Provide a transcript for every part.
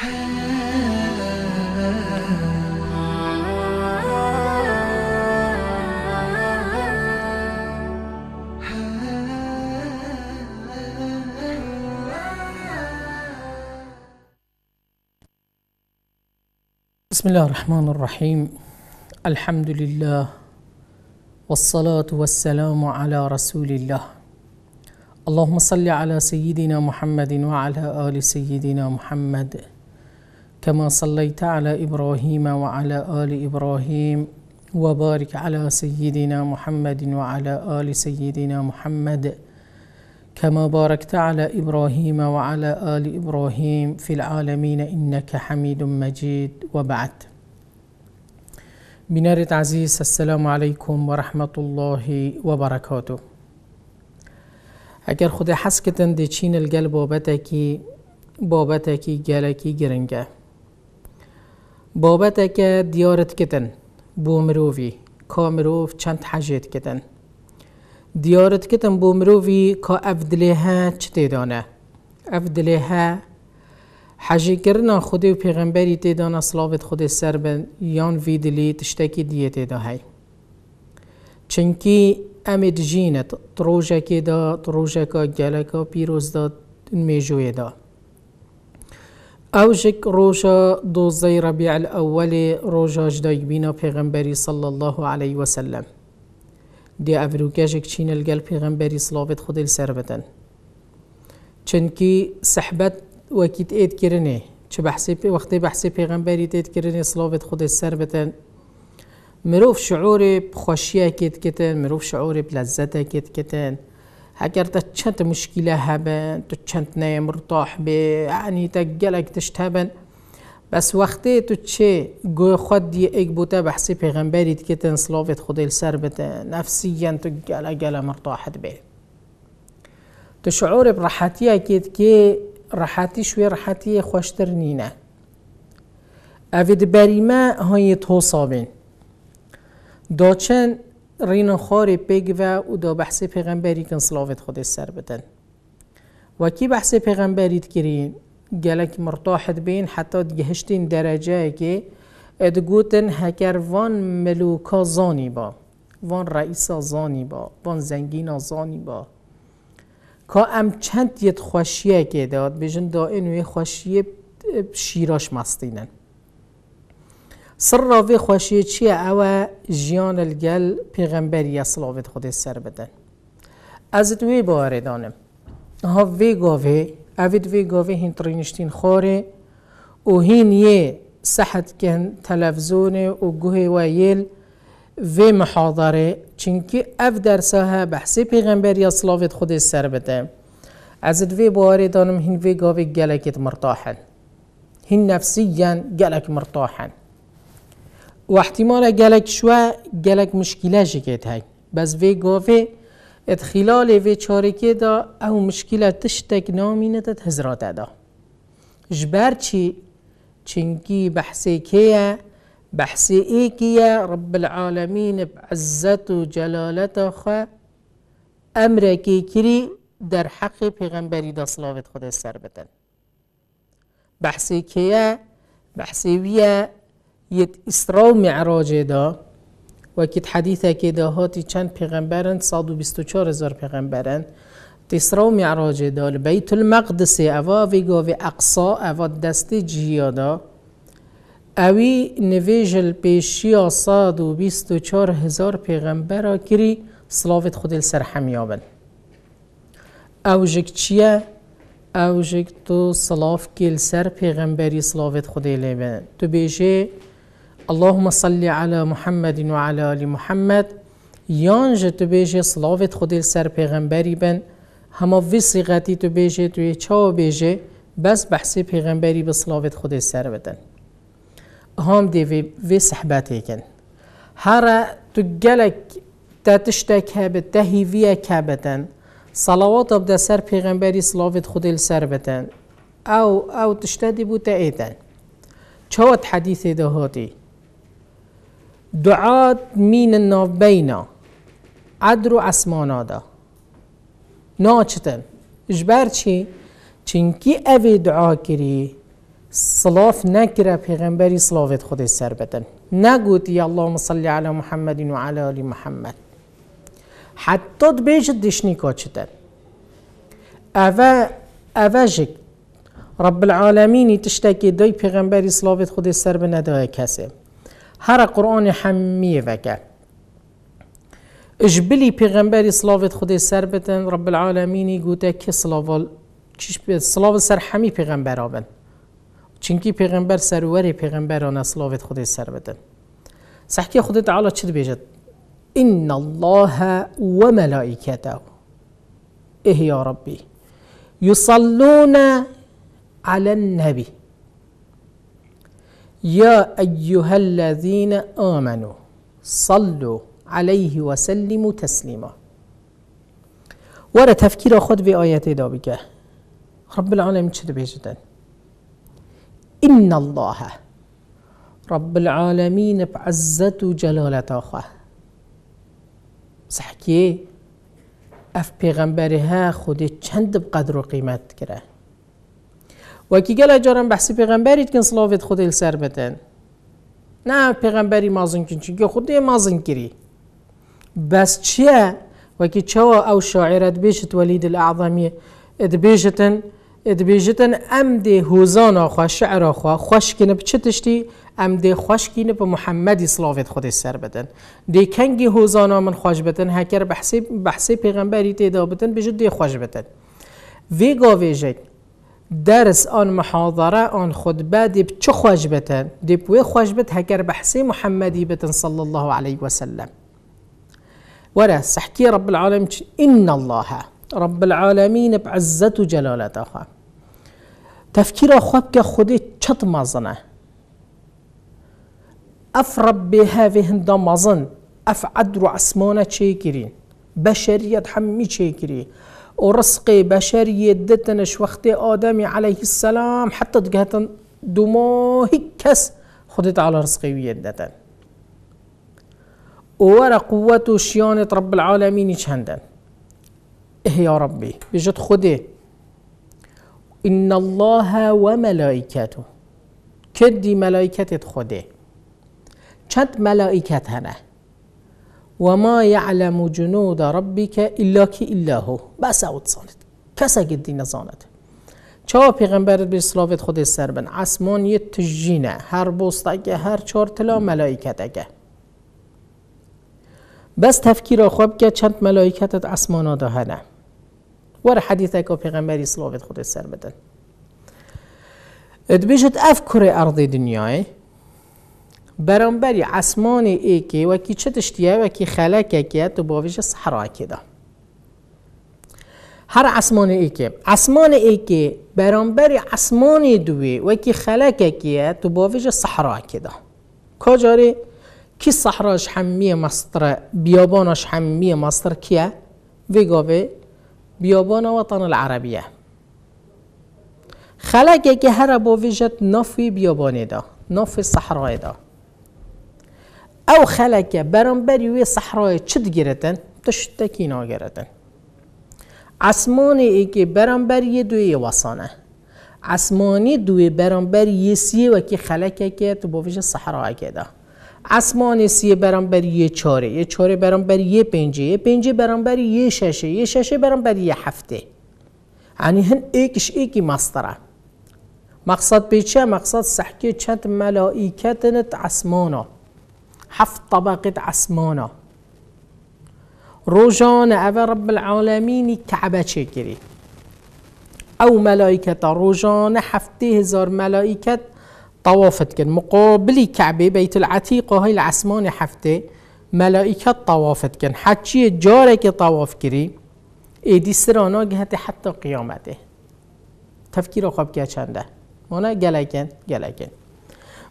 بسم الله الرحمن الرحيم الحمد لله والصلاة والسلام على رسول الله اللهم صل على سيدنا محمد وعلى آل سيدنا محمد كما صليت على ابراهيم وعلى ال ابراهيم وبارك على سيدنا محمد وعلى ال سيدنا محمد كما باركت على ابراهيم وعلى ال ابراهيم في العالمين انك حميد مجيد وبعد بنار عزيز السلام عليكم ورحمه الله وبركاته اگر خود کتن دی چین الگل بابتکی بابتکی گلکی گرنگه بابت که دیارت کتن بو مرووی کا چند کتن. کتن دیارت دیارت بو بۆ که کا ها دلێها چ افدلی ها، حجی کرنا خودی و پیغمبری تێدانە سلااوێت خودی سر بن یان وی دلی تشتێکی دیە تێداهی چونکی ئەمێ دژینە گلکا، پیروز داد میجوی دا. اوجك روجا زي ربيع الاول روجا بينا پیغمبري صلى الله عليه وسلم دي افروكاجك چين القلب پیغمبري صلابت خود السربتن چنكي صحبت وكيت ايد كرنه چه بحثي وقتی بحثي پیغمبري تيد كرنه صلابت خود السربتن مروف شعور بخوشيه كيت كتن مروف شعور بلذته كيت كتن اگر ده چند مشکله هبن تو چند نه مرتاح به یعنی تا گلک تشت هبن بس وقتی تو چه گوی خود دی ایک بوده بحثی پیغمبری که تن سلاوت خود سر بده نفسیا تو گل گل مرتاحت به تو شعور براحتی اکید که راحتی شوی راحتی خوشتر نینه اوید بریمه های تو صابین داچن رین و او دا بحث پیغمبری کن خود سر سر بدن و کی بحث پیغمبری кирин گلک مرتاحت بین حتی دیهشتین درجه که ادگوتن هکر وان ملوکا زانی با وان رئیسا زانی با وان زنگینا زانی با که ام چند یت خوشیه که داد بجن دا اینوی خوشیه شیراش مستینن سر خوشی چیه او جیان الگل پیغمبری صلاوت خود سر بدن از دوی باره دانم ها وی گاوه اوید وی گاوه هین ترینشتین خوره و هین یه سحت کن تلفزون و گوه ویل وی محاضره چنکی اف بحث بحثی یا صلاوت خود سر بدن از دوی باره دانم هین وی گاوه گلکت مرتاحن هین نفسیان گلک مرتاحن احتمال گلک شوه گلک مشکله شکیت های بس وی گاوه ادخلال وی چارکه دا او مشکله تشتک نامینه تت هزرات دا جبر چی چنگی بحثی که بحثی ای که رب العالمین بعزت و جلالت خو امر کی کری در حق پیغمبری دا صلاوت خود سر بتن بحثی که بحثی ویه یت اسرا و معراج دا و کت حدیث که دا چند پیغمبرن 124 هزار پیغمبرن اسرا و معراج دا بیت المقدس اوا ویگا و اقصا اوا دست جیادا اوی نویجل پیشی صاد و بیست و هزار پیغمبر کری خود سر حمیابن او جک چیه؟ او جک تو صلاف کل سر پیغمبری صلوات خود لیبن تو بیشه اللهم صل علی محمد و علی محمد یان جه تو بیجه صلاوت خودل سر پیغمبری بن هما وی صیغتی تو بیجه توی چاو بیجه بس بحثی پیغمبری به صلاوت خود سر بدن هم دیوی وی صحبتی کن هر تو گلک تتشتک هبت تهیویه کبتن صلوات ابدا سر پیغمبری صلاوت خود سر بدن او او تشتدی بود ایدن چوت حدیث دهاتی دعات مین نابینا عدر و نا ناچتن اجبر چی؟ چنکی اوی دعا کری صلاف نکره پیغمبری صلافت خود سر بدن یا اللهم صلی علی محمد و علی آل محمد حتی بیش دشنی کاچتن اوه اوه رب العالمینی تشتکی دای پیغمبری صلافت خود سر بدن دای کسی هر قرآن حمی وگر اجبلی پیغمبری صلاوت خود سر بتن رب العالمینی گوته که صلاوال صلاو سر حمی پیغمبر آبن چنکی پیغمبر سروری پیغمبران صلاوت خود سر بتن سحکی خود تعالی چی بیجد ان الله و ملائکته اه یا ربی یصلون علی النبی يا أيها الذين آمنوا صلوا عليه وسلموا تسليما ورد تفكير خود في آيات دابقة رب العالمين چه بيجدن إن الله رب العالمين بعزة جلالة أخوة صحكي اف پیغمبرها خود چند بقدر و قیمت کی بحثی پیغمبری که پێغمبەریتکن خود ال سر بدن نه پیغمبری مازن کن چون که خودی مازن کری بس چیه بەس چییە او شاعر ئەو ولید الاعظمی وەلید العظامیە دبێژتن هوزان حوزانه شعر هۆزانەخوا خوش خوشکنە بچه تشتی خوش دێ خوشکینە بە محەممەدی سلاوێت خودی سر بدن دیکەنگی هۆزانە من خوش بتن هەکەر بحثی بحثی پێغمبەری تێدا بدن بژت دی خوش بدن ویگا ویجت درس آن محاضره آن خطبه دیب چه خوش بتن دیب وی خوش بت هکر بحثی محمدی بتن صلی الله علیه و سلم وره سحکی رب العالمين إن الله رب العالمين بعزة جلالته تفكير خواب خودی چط مازنة اف رب هذه هندا مازن اف عدر عصمانه چه گیرین بشرية همی چه گیرین ورسق بشرية دتنش وقت آدم عليه السلام حتى جهة دماه كس خدت على رزقي ويدتن ورا قوة شيانة رب العالمين شهندن إيه يا ربي بجد خدي إن الله وملائكته كدي ملائكته خدي كد ملائكته هنه و ما یعلم جنود ربک الا کی الا هو بس اوت ساند کس اگه دی نزاند چا پیغمبر به اسلاوت خود سر بن اسمان یه تجینه هر اگه هر چارتلا تلا ملائکت اگه بس تفکیر خوب که چند ملائکتت اسمانا دهنه ور حدیث که پیغمبری اسلاوت خود سر بدن ادبیشت افکر ارض دنیای کی عسمانی ئێکی و چ خلک که تو ای که هەر ای که برانبری ئێکی دوی و کی خلک که تو بۆڤژە که کۆجارێ کی صحراش حەممیە حمی بیابانش که مەستر بیابان وێگاوێ بیابانە وەتەنە لە عەربیە. هر هەرە بۆ ویژت نفی بیابانێدا، صحرای دا. او خلکه ئەو چد بەرەمبەری وێ سەحڕۆیە عصمانی ای که برانبری دوی ئێکی وسانه، آسمانی دوی وەسانە سیه و که خلکه که تو بۆ وژە سیه ئەسمانی سیە یه یە یه یە یه یه پنجه پێنجێ یه ششه یه ششه یە شەشە یه هفته هن ئەنی هەن ئێکش ئێکی مقصد مقصد مقصد مقصد سەحکێ چند ملائکتنت ئەسمانە هفت طبقة عسمانا روجان او رب العالمین کعبه چگیری او ملائکت روجان هفته هزار ملائکت طوافت کرد مقابلی کعبه بیت العتیقه های العسمان هفته ملائکت طوافت کن حچی جاره که طواف کری ایدی سرانا گهت حتی قیامته تفکیر خواب که چنده مانا گلکن گلکن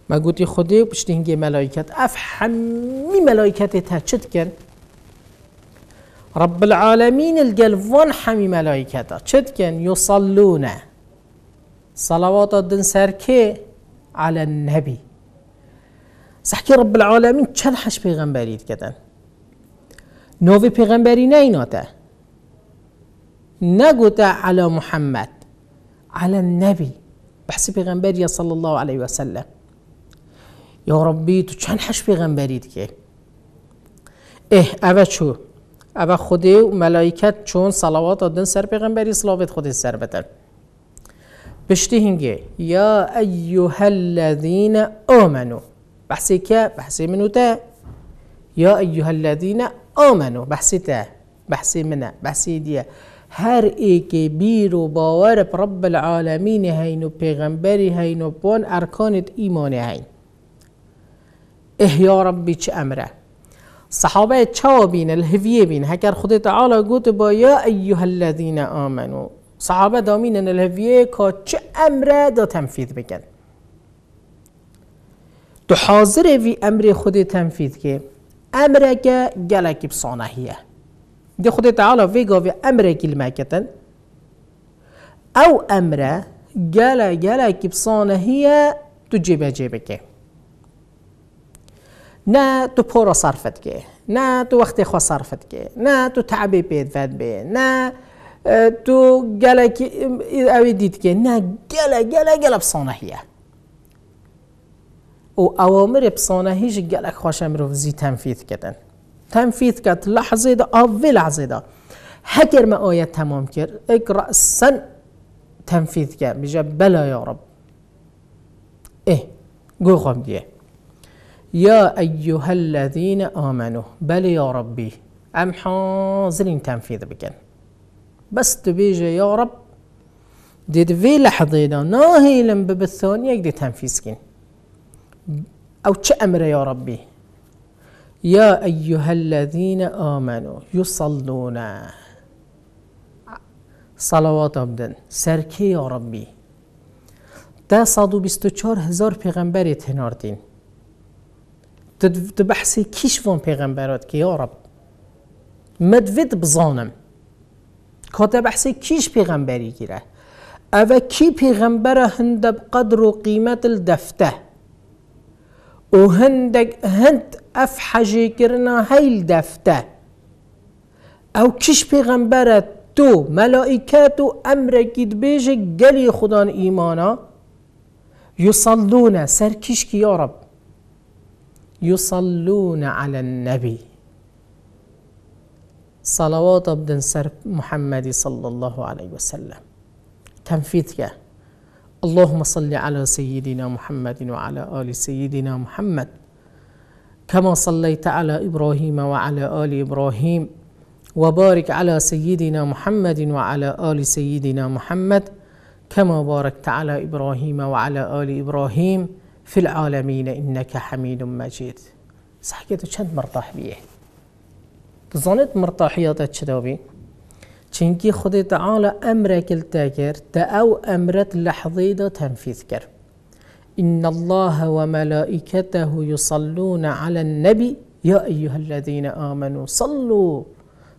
ما گوتی خودی پشت هنگی ملائکت اف همی ملائکت تچت کن رب العالمین الگل وان همی ملائکت چد کن یصلون صلوات دن سرکه على النبي سحكي رب العالمين چل حش پیغمبری کدن نوی پیغمبری نه ایناته نگوتا على محمد على النبي بحث پیغمبری صلى الله عليه وسلم یا ربی تو چند حش پیغمبری دیگه اه اوه چو اوه خود ملائکت چون صلوات آدن سر پیغمبری صلوات خود سر بدن بشته هنگه یا ایها الذین آمنو بحثی که بحثی منو ده یا ایها الذین آمنو بحثی ده بحثی منه بحثی دیه هر ای که بیر و باور رب العالمین هینو پیغمبری هینو پون ارکانت ایمان هینو اه يا ربي چه امره صحابه چه بین الهویه بین هکر خود تعالی گوت با یا ایوه الذین آمنو صحابه دامین الهویه که چه امره دا تنفیذ بکن تو حاضر وی امر خود تنفیذ که امره که گلکی بسانهیه دی خود تعالی وی گاوی امره أمر كلمة أو أمر جالا جالا كبصانة هي تجيب که نه تو پرو صرفت که نه تو وقت خو صرفت که نه تو تعبی پید فد بی نه اه، تو گله کی اه، اوی دید که نه گله گله گله بصانحیه و اوامر هیچ گله خوشم رو زی تنفیذ کردن تنفیذ كات لحظة دا أول لحظة دا هکر ما آية تمام کرد اقرأ السن تنفیذ كات بجا بلا یا رب إيه قو خم يا أيها الذين آمنوا بل يا ربي ام حاضرين تنفيذ بكن بس تبيجي يا رب ديد في لحظة ناهي ناهيلا باب الثانية يقدر تنفيذ أو چه أمر يا ربي يا أيها الذين آمنوا يصلون صلوات بدن سركي يا ربي ده صدو بستو هزار پیغمبر تناردين د بحثی کیش وان پیغمبرات که یا رب مدوید بزانم که د بحثی کیش پیغمبری گیره او کی پیغمبر هنده بقدر و قیمت الدفته و هندك هند اف حجی كرنا هاي الدفته او کیش پیغمبره تو ملائکات و امر كيد بيجي قلي خدان ايمانا يصلون سر کی يا رب يصلون على النبي صلوات بدن سر محمد صلى الله عليه وسلم تنفيذك اللهم صل على سيدنا محمد وعلى آل سيدنا محمد كما صليت على إبراهيم وعلى آل إبراهيم وبارك على سيدنا محمد وعلى آل سيدنا محمد كما باركت على إبراهيم وعلى آل إبراهيم في العالمين إنك حميد مجيد صح تو چند مرتاح بيه تظنت مرتاحیات چدا بی؟ چنکی خود تعالی امر کلتا تا او امرت لحظي دا تنفيذكر إن الله وملائكته يصلون على النبي يا أيها الذين آمنوا صلوا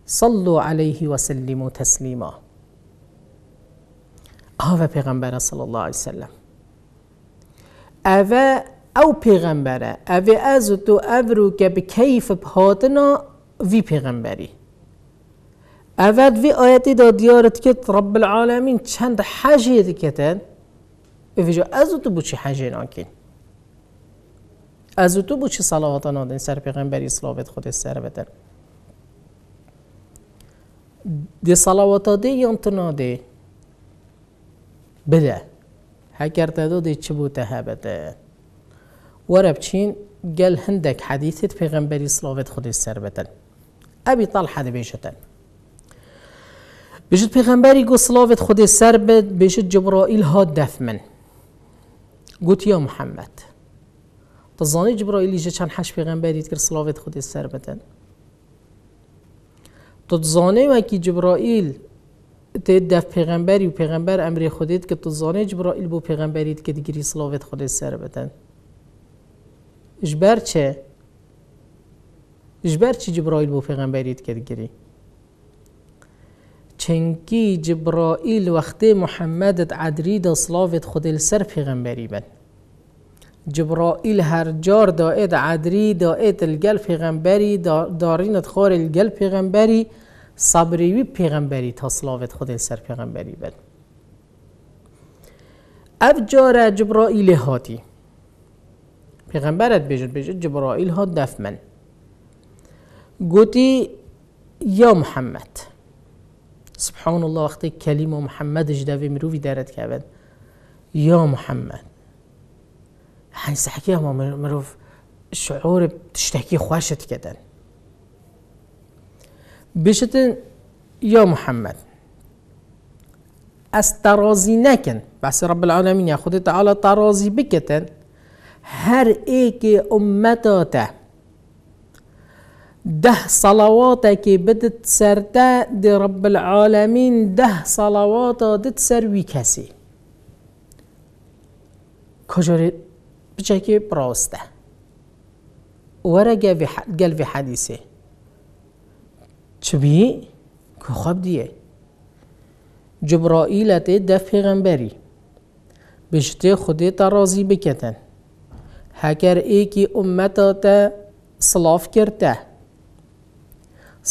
صلوا عليه وسلموا تسليما هذا آه، پیغمبر صلى الله عليه وسلم اوه او پیغمبره اوه از تو او رو که به کیف پاتنا وی پیغمبری اول وی آیتی دا دیارت که رب العالمین چند حجیت کتن جا از تو بو چی حجی ناکین از تو بو چی نادن سر پیغمبری صلاحات خود سر بدن دی صلاحات دی یا انتنا بده اگر دادو چه بوده بده؟ ورب چین گل هندك حديثة پیغمبری صلوات خود سر بدن. ابی طلحه بیشتن بیشت پیغمبری گو صلوات خود سر بد بیشت جبرائیل ها دف من محمد تزانی جبرائیلی یجی چند حش پیغمبری که صلوات خود سر تو تزانی وکی جبرائیل ته دف پیغمبری و پیغمبر امر خودت که تو زانه جبرائیل بو پیغمبریت که دیگری صلاوت خود سر بدن جبر چه؟ جبر چی جبرائیل بو پیغمبریت که دیگری؟ چنکی جبرایل وقتی محمد عدری دا خود خودت سر پیغمبری بدن. جبرائیل هر جار داید عدری داید الگل پیغمبری دارینت خور الگل پیغمبری صبریوی پیغمبری تا سلاوت خود سر پیغمبری بد اف جار جبرائیل هاتی پیغمبرت بجد بجد جبرائیل ها دفمن گوتی یا محمد سبحان الله وقتی کلمه محمد جدوی مروی که کرد یا محمد حین سحکی همه مروف شعور تشتکی خوشت کدن بشتن يا محمد استرازي نكن بس رب العالمين يا خدت على ترازي بكتن هر ايك امتاتا ده صلواتك بدت سرتا دي رب العالمين ده صلواتا دت سر ويكاسي كجوري بشكي براوستا ورقة في قال في حديثه چبی که خواب دیه جبرائیل ته دف پیغمبری بشته خودی تا راضی بکتن هکر ای که امتا تا صلاف کرته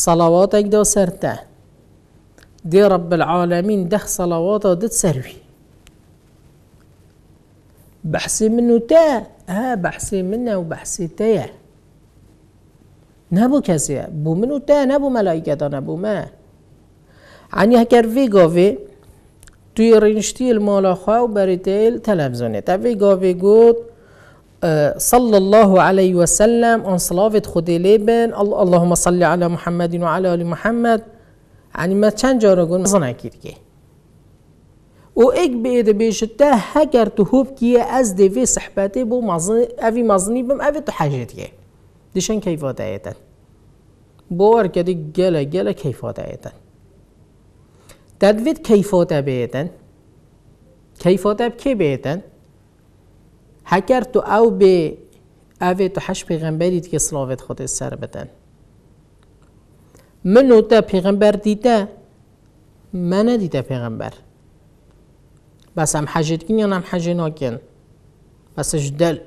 صلواتك دا سرته دي رب العالمين ده صلواته ده تسروي بحسي منو تا ها بحسي منه بحسي تايا نبو کسی بو منو ده نبو ملائکه دا نبو ما عنی هکر وی گاوی توی رنشتی المالا خواه و بری تیل تلفزونه تا وی گاوی گود اه، صلى الله و سلم أن صلافت خودی لیبن اللهم صلی علی محمد و علی آل محمد عنی ما چند جارا گون مزنه کرگه و ایک بید بیشت بیشتا هکر تو هوب کیه از دوی صحبتی بو مزنی بم اوی تو حجید که ديشان كيفادايتن بور كدي جلا جلا كيفادايتن تدفيد كيفادا بيتن كيفادا بكي بيتن هكرتو او بي اوه تو هش پیغمبری که سلاوت خود سر بدن منو تا پیغمبر دیده من دیده پیغمبر بس هم حجت کن یا هم حجت ناکن بس اش دل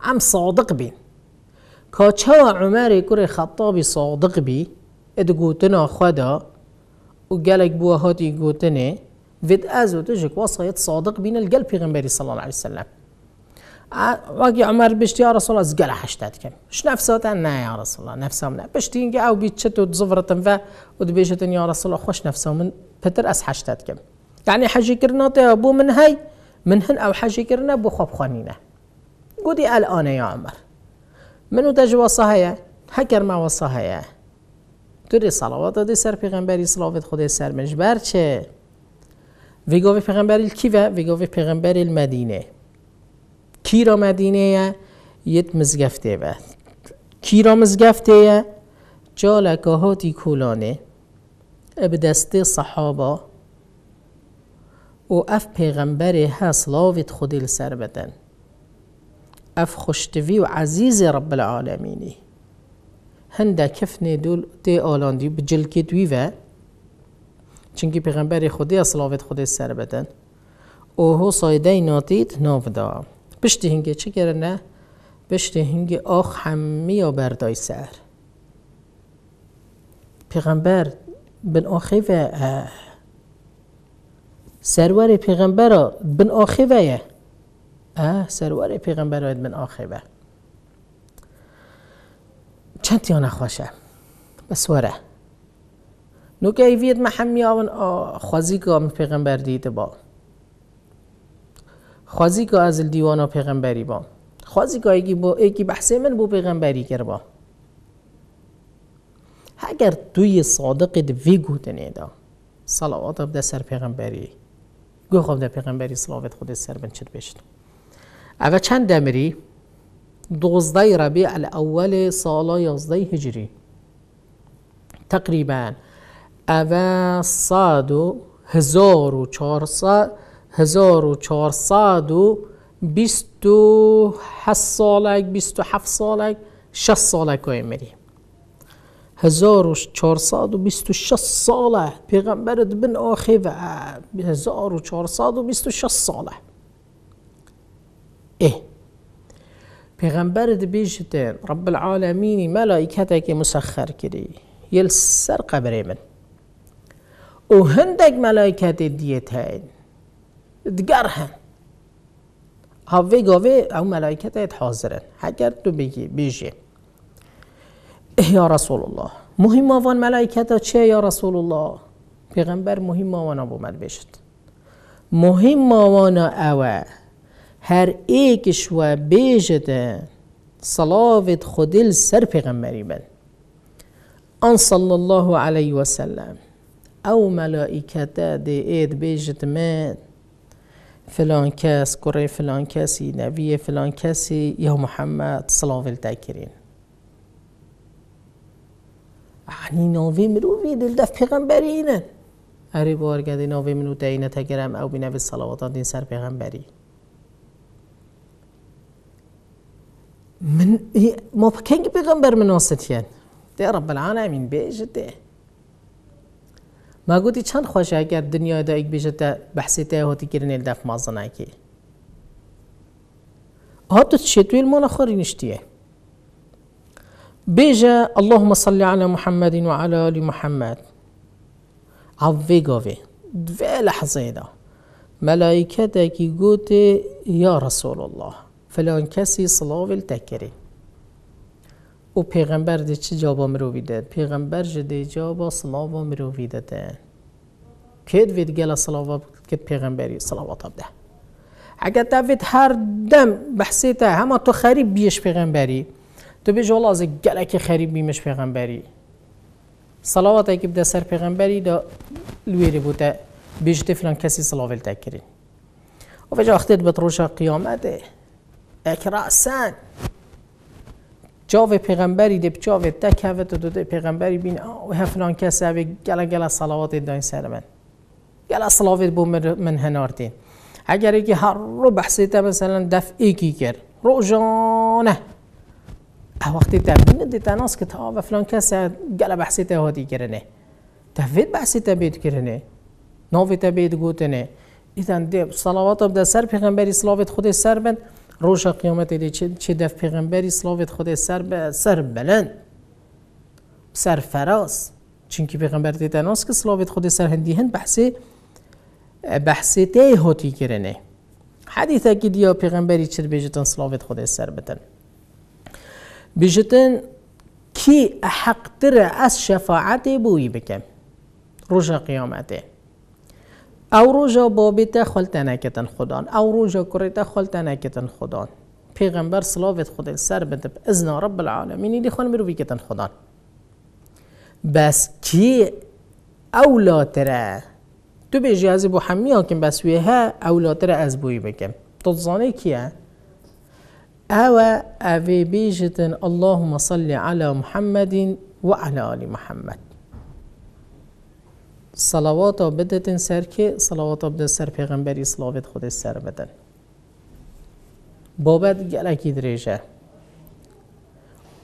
هم صادق بین کاچا عمر كور خطاب صادق بي اد خدا و گلک بو هاتی گوتنه ود از وتجك وصيت صادق بين القلب في غنبري صلى الله عليه وسلم واقي عمر بشتي يا رسول الله زقل حشتات كم ايش نفسه تنا يا رسول الله نفسه من بشتي ان او بيتشت وتزفرت فا وتبيشت يا رسول الله خوش نفسه من بتر اس حشتات كم يعني حجي كرنا ابو من هاي من هن او حجي كرنا بو خب خانينه قودي الان يا عمر منو دج وصاهیا هکر ما وصاهیا دوری صلوات داده سر پیغمبری صلوات خود سر مجبر چه وی گاوی پیغمبری کیوه وی گاوی پیغمبری المدینه کی را مدینه یت مزگفته و کی را مزگفته جالکاهاتی کولانه اب دسته صحابه و اف پیغمبر ها لاوید خودیل سر بدن اف خوشتوی و عزیز رب العالمینی هنده کف دول دی آلاندی بجل دوی و چنکی پیغمبر خودی اصلاوت خودی سر بدن او هو سایده ناتید ناو دا بشتی هنگه چه گرنه؟ بشتی هنگه آخ همی بردای سر پیغمبر بن آخی و سرور پیغمبر بن آخی سروار پیغمبر آید من آخبه چند یا نخواشه بسواره نو که ایوید محمی آون که من پیغمبر دیده با که از دیوانا پیغمبری با خوازیگا ایگی با ایگی بحثی من با پیغمبری کر با اگر توی صادق دوی گوده نیدا صلوات بده سر پیغمبری گو خواب ده پیغمبری صلوات خود سر بن چر أفا چند دمري دوزده ربيع الأول صالة يزده هجري تقريبا أفا صاد هزار و هزار و چار صاد و بست و حس صالك بست و حف صالك شس صالك وين مري هزار و چار صاد و بست و شس صالك پیغمبرت بن آخي و هزار و چار صاد و بست و شس صالك إيه پیغمبر دی بیشتن رب العالمینی ملائکت که مسخر کری یل سر قبری من او هندگ ملائکت دیت هین دگر هن هاوی گاوی او ملائکت هیت حاضرن هگر تو بگی بیشی اه یا رسول الله مهم آوان ملائکت چه یا رسول الله پیغمبر مهم آوان آبومد بیشت مهم آوان اوه هر ایکش و بیجده صلاوت خودل سر پیغمبری بن آن صلی الله علیه و سلم او ملائکت دی اید بیجت من فلان کس گره فلان کسی نبی فلان کسی یا محمد صلاویل تکرین احنی ناوی منو دل دف پیغمبری اینن هر بار گده ناوی منو دینه تگرم او بینه به صلاواتان دین سر پیغمبری من ما kengi peygamber من واسطيان يعني؟ ده رب العالمين بيجته ما قلتي شان خوش اگر دنیا دا ایک بیشت بحثی ته هاتی کرنه دف مازنه که هاتو تشتویل ما نخوری نشتیه بيجا اللهم صل على محمد وعلى آل محمد عوي قوي دفع لحظة دا كي قوتي يا رسول الله فلان کسی صلاو التکری، او پیغمبر دی چی جواب مرویده پیغمبر جدی جواب صلاو و ده کید وید گلا صلاو که پیغمبری صلوات ده. اگر دوید هر دم تا همه تو خریب بیش پیغمبری تو بیش والا از گلک خریب بیمش پیغمبری صلوات که بده سر پیغمبری دا لویری بوده بیش فلان کسی صلاو تکرین و فجا اختید روش قیامته اکراسان جاو پیغمبری ده جاو دک و دو پیغمبری بین او فلان کس گلا گلا صلوات این سر من گلا صلوات بو من هنار دین اگر اگه هر رو بحثیتا مثلا دفعه کی کرد روزانه وقتی تبین دیتناس که تا و فلان کس گلا بحثیتا ها دی کرنه تفید بحثیتا بید کرنه ناویتا بید گوتنه ایتن ده صلوات ده سر پیغمبری صلوات خود سر روش قیامت دی چه دف پیغمبری اسلامت خود سر به سر بلند سر فراز چونکه پیغمبر دیدن است که صلاوت خود سر هندی هند بحث بحثی ده هاتی گرنه حدیث که دیا پیغمبری چه بیجتن صلاوت خود سر بتن بیجتن کی حق تر از شفاعت بوی بکن روش قیامته او روژا بابیت خلتنه کتن خدان او روژا کریت خلتنه کتن خدان پیغمبر صلوات خود سر بدب اذن رب العالمین دی خون بروی کتن خدان بس کی اولاتره تو به جهاز بو حمی ها کن بس ویها اولاتره از بوی بکن تتزانه کیه او اوی بیجتن اللهم صل على محمد وعلى آل محمد صلوات ها بدتن سر که صلوات ها سر پیغمبری سلاوت خود سر بدن بابت گلکی دریجه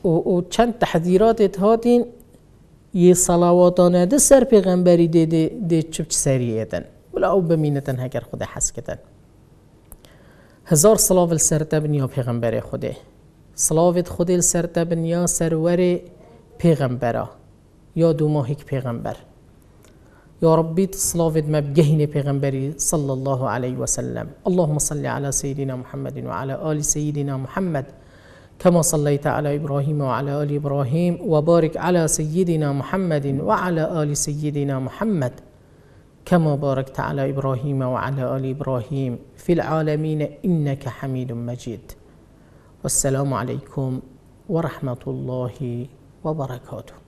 و, و چند تحذیرات اتحادین یه صلواتانه ده سر پیغمبری ده ده, ده چپ سریه دن بلا او بمینتن هکر خود حس کتن هزار صلوات سر تبنی پیغمبر خوده صلاوت خود سر تبن سرور پیغمبرا یا دو ماهیک پیغمبر يا ربي ربی ما بجهن بغنبري صلى الله عليه وسلم اللهم صل على سيدنا محمد وعلى آل سيدنا محمد كما صليت على إبراهيم وعلى آل إبراهيم وبارك على سيدنا محمد وعلى آل سيدنا محمد كما باركت على إبراهيم وعلى آل إبراهيم في العالمين إنك حميد مجيد والسلام عليكم ورحمة الله وبركاته